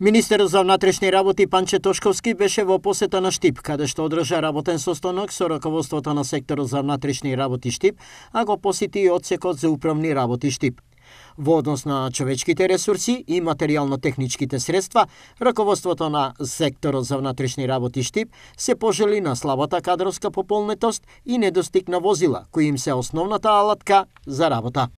Министерот за внатрешни работи Панче Тошковски беше во посета на Штип, каде што одржа работен состанок со раководството на секторот за внатрешни работи Штип, а го посети и одсекот за управни работи Штип. Во однос на човечките ресурси и материјално-техничките средства, раководството на секторот за внатрешни работи Штип се пожели на слабата кадровска пополнетост и недостиг на возила, кои им се основната алатка за работа.